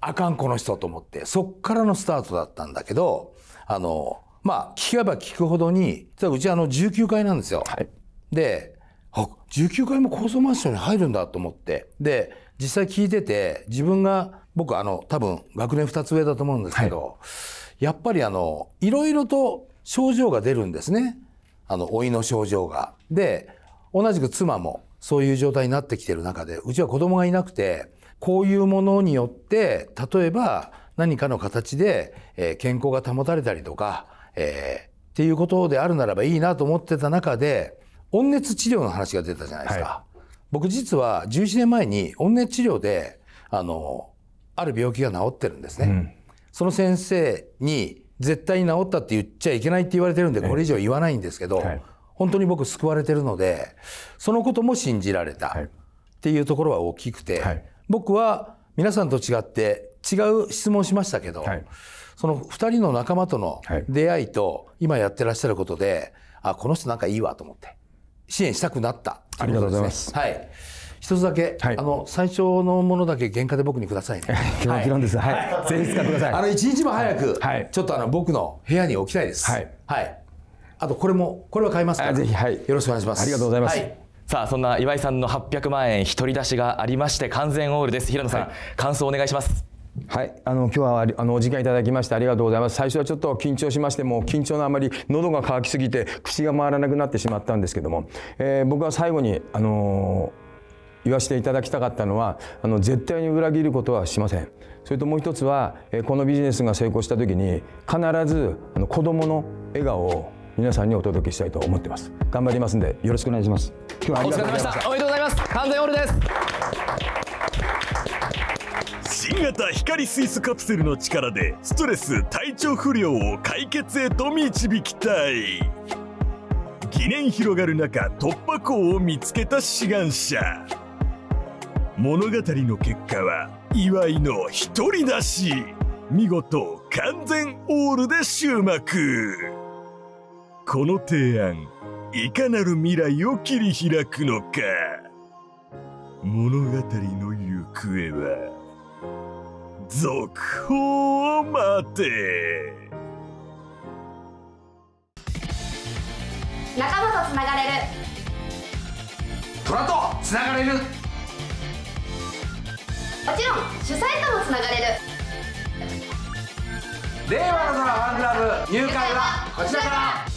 あかんこの人と思ってそっからのスタートだったんだけどあのまあ聞けば聞くほどにうちあの19階なんですよ、はいで、あ、19階も高層マンションに入るんだと思って、で、実際聞いてて、自分が、僕あの、多分学年2つ上だと思うんですけど、はい、やっぱりあの、いろいろと症状が出るんですね。あの、老いの症状が。で、同じく妻もそういう状態になってきてる中で、うちは子供がいなくて、こういうものによって、例えば何かの形で、えー、健康が保たれたりとか、えー、っていうことであるならばいいなと思ってた中で、温熱治療の話が出たじゃないですか。はい、僕実は11年前に温熱治療で、あの、ある病気が治ってるんですね。うん、その先生に、絶対に治ったって言っちゃいけないって言われてるんで、これ以上言わないんですけど、はい、本当に僕救われてるので、そのことも信じられたっていうところは大きくて、はい、僕は皆さんと違って違う質問しましたけど、はい、その二人の仲間との出会いと今やってらっしゃることで、あ、この人なんかいいわと思って。支援したくなった、ね、ありがとうございます。はい。一つだけ、はい、あの最初のものだけ原価で僕にくださいね。もちろんです。はい。ぜひ使ってください。あの一日も早く、はい、ちょっとあの僕の部屋に置きたいです。はい。はい。あとこれもこれは買いますから。ぜひはい。よろしくお願いします。ありがとうございます。はいさあそんな岩井さんの800万円独り出しがありまして完全オールです平野さん、はい、感想お願いしますはい、あの今日はあのお時間いただきましてありがとうございます。最初はちょっと緊張しましても緊張のあまり喉が渇きすぎて口が回らなくなってしまったんですけども、えー、僕は最後にあのー、言わせていただきたかったのはあの絶対に裏切ることはしません。それともう一つは、えー、このビジネスが成功した時に必ずあの子供の笑顔を皆さんにお届けしたいと思ってます。頑張りますんでよろしくお願いします。今日はありがとうございました。おめでとうございます。完全オールです。新型光水素カプセルの力でストレス体調不良を解決へと導きたい疑念広がる中突破口を見つけた志願者物語の結果は岩井の1人出し見事完全オールで終幕この提案いかなる未来を切り開くのか物語の行方は続報を待て仲間とつながれる虎とつながれるもちろん主催ともつながれる令和の空ファンクラブ入会はこちらから